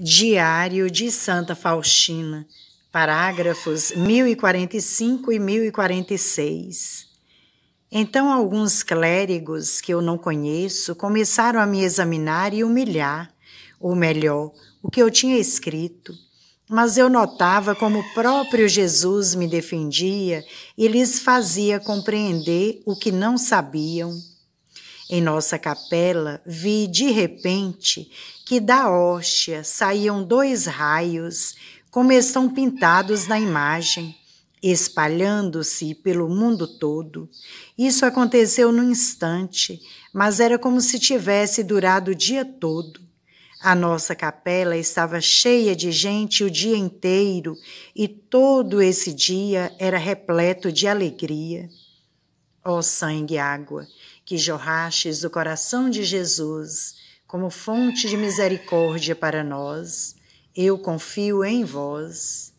Diário de Santa Faustina, parágrafos 1045 e 1046. Então alguns clérigos que eu não conheço começaram a me examinar e humilhar, ou melhor, o que eu tinha escrito. Mas eu notava como o próprio Jesus me defendia e lhes fazia compreender o que não sabiam. Em nossa capela, vi de repente que da hóstia saíam dois raios, como estão pintados na imagem, espalhando-se pelo mundo todo. Isso aconteceu num instante, mas era como se tivesse durado o dia todo. A nossa capela estava cheia de gente o dia inteiro e todo esse dia era repleto de alegria. Ó sangue e água, que jorrastes do coração de Jesus como fonte de misericórdia para nós, eu confio em vós.